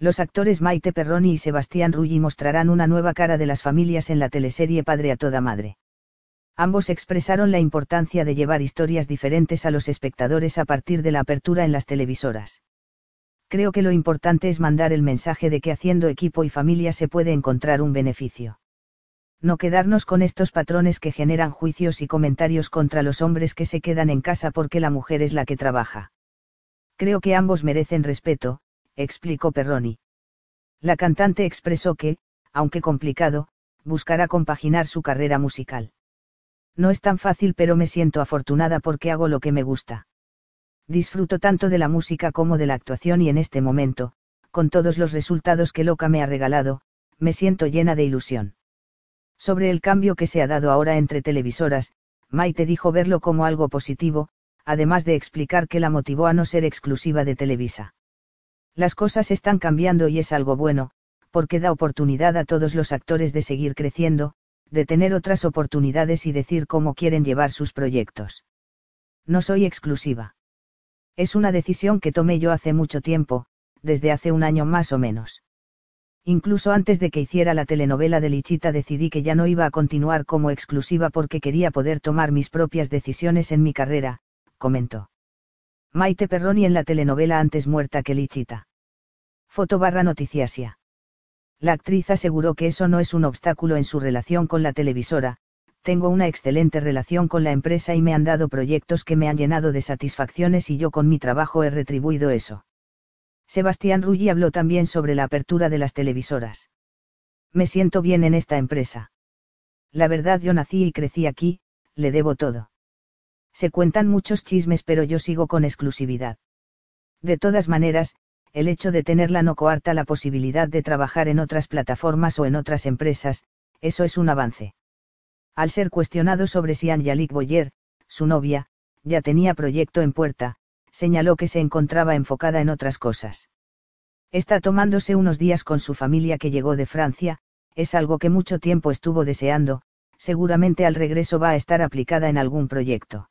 Los actores Maite Perroni y Sebastián Rulli mostrarán una nueva cara de las familias en la teleserie Padre a toda madre. Ambos expresaron la importancia de llevar historias diferentes a los espectadores a partir de la apertura en las televisoras. Creo que lo importante es mandar el mensaje de que haciendo equipo y familia se puede encontrar un beneficio. No quedarnos con estos patrones que generan juicios y comentarios contra los hombres que se quedan en casa porque la mujer es la que trabaja. Creo que ambos merecen respeto, explicó Perroni. La cantante expresó que, aunque complicado, buscará compaginar su carrera musical. No es tan fácil pero me siento afortunada porque hago lo que me gusta. Disfruto tanto de la música como de la actuación y en este momento, con todos los resultados que Loca me ha regalado, me siento llena de ilusión. Sobre el cambio que se ha dado ahora entre televisoras, Maite dijo verlo como algo positivo, además de explicar que la motivó a no ser exclusiva de Televisa. Las cosas están cambiando y es algo bueno, porque da oportunidad a todos los actores de seguir creciendo, de tener otras oportunidades y decir cómo quieren llevar sus proyectos. No soy exclusiva. Es una decisión que tomé yo hace mucho tiempo, desde hace un año más o menos. Incluso antes de que hiciera la telenovela de Lichita decidí que ya no iba a continuar como exclusiva porque quería poder tomar mis propias decisiones en mi carrera, comentó. Maite Perroni en la telenovela antes muerta que Lichita. Foto barra noticiasia. La actriz aseguró que eso no es un obstáculo en su relación con la televisora, tengo una excelente relación con la empresa y me han dado proyectos que me han llenado de satisfacciones y yo con mi trabajo he retribuido eso. Sebastián Rulli habló también sobre la apertura de las televisoras. Me siento bien en esta empresa. La verdad yo nací y crecí aquí, le debo todo. Se cuentan muchos chismes pero yo sigo con exclusividad. De todas maneras, el hecho de tenerla no coarta la posibilidad de trabajar en otras plataformas o en otras empresas, eso es un avance. Al ser cuestionado sobre si Angelique Boyer, su novia, ya tenía proyecto en puerta, señaló que se encontraba enfocada en otras cosas. Está tomándose unos días con su familia que llegó de Francia, es algo que mucho tiempo estuvo deseando, seguramente al regreso va a estar aplicada en algún proyecto.